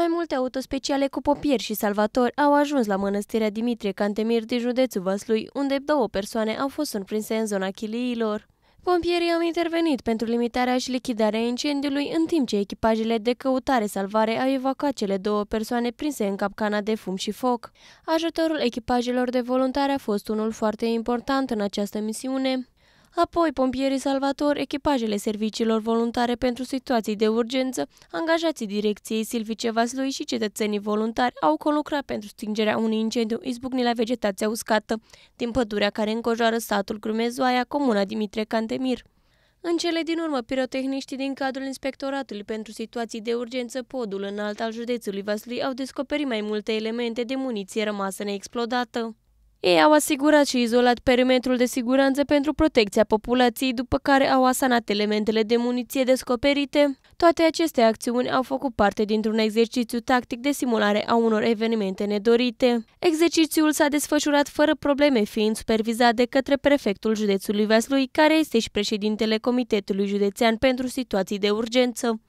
Mai multe autospeciale cu popieri și salvatori au ajuns la mănăstirea Dimitrie Cantemir din județul Vaslui, unde două persoane au fost surprinse în zona chiliilor. Pompierii au intervenit pentru limitarea și lichidarea incendiului, în timp ce echipajele de căutare-salvare au evacuat cele două persoane prinse în capcana de fum și foc. Ajutorul echipajelor de voluntari a fost unul foarte important în această misiune. Apoi, pompierii salvatori, echipajele serviciilor voluntare pentru situații de urgență, angajații direcției Silvice Vaslui și cetățenii voluntari au conlucrat pentru stingerea unui incendiu izbucnit la vegetația uscată din pădurea care înconjoară satul Grumezoaia, comuna Dimitre Cantemir. În cele din urmă, pirotehniștii din cadrul Inspectoratului pentru Situații de Urgență Podul Înalt al județului Vaslui au descoperit mai multe elemente de muniție rămasă neexplodată. Ei au asigurat și izolat perimetrul de siguranță pentru protecția populației, după care au asanat elementele de muniție descoperite. Toate aceste acțiuni au făcut parte dintr-un exercițiu tactic de simulare a unor evenimente nedorite. Exercițiul s-a desfășurat fără probleme, fiind supervizat de către prefectul județului Vaslui, care este și președintele Comitetului Județean pentru Situații de Urgență.